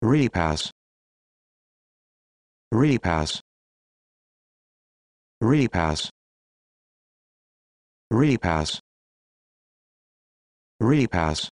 repass repass repass repass repass